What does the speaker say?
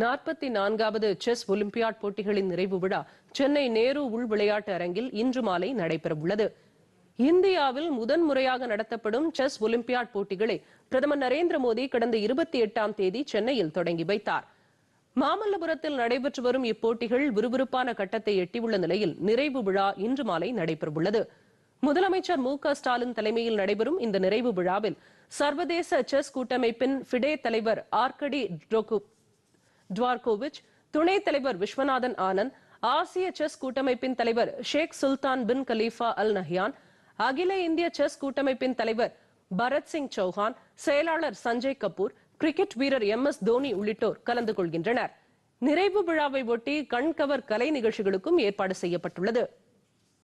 நாற்பத்தி நான்காவது chess olympiad போட்டிகளின் நிறைவு விழா சென்னை நேரு உள் விளையாட்டு அரங்கில் இன்று மாலை நடைபெறவுள்ளது இந்தியாவில் முதன்முறையாக நடத்தப்படும் செஸ் ஒலிம்பியாட் போட்டிகளை பிரதமர் நரேந்திர மோடி கடந்த இருபத்தி எட்டாம் தேதி சென்னையில் தொடங்கி வைத்தார் மாமல்லபுரத்தில் நடைபெற்று வரும் இப்போட்டிகள் விறுவிறுப்பான கட்டத்தை எட்டியுள்ள நிலையில் நிறைவு விழா இன்று மாலை நடைபெறவுள்ளது முதலமைச்சர் மு ஸ்டாலின் தலைமையில் நடைபெறும் இந்த நிறைவு விழாவில் சர்வதேச செஸ் கூட்டமைப்பின் ஃபிடே தலைவர் ஆர்கடி ட்ரோகுப் டுவார்கோவிச் துணைத் தலைவர் விஸ்வநாதன் ஆனந்த் ஆசிய செஸ் கூட்டமைப்பின் தலைவர் ஷேக் சுல்தான் பின் கலீஃபா அல் நஹியான் அகில இந்திய செஸ் கூட்டமைப்பின் தலைவர் பரத் சிங் சௌஹான் செயலாளர் சஞ்சய் கபூர் கிரிக்கெட் வீரர் எம் எஸ் தோனி உள்ளிட்டோர் கலந்து கொள்கின்றனர் நிறைவு விழாவை ஒட்டி கண்கவர் கலை நிகழ்ச்சிகளுக்கும் ஏற்பாடு செய்யப்பட்டுள்ளது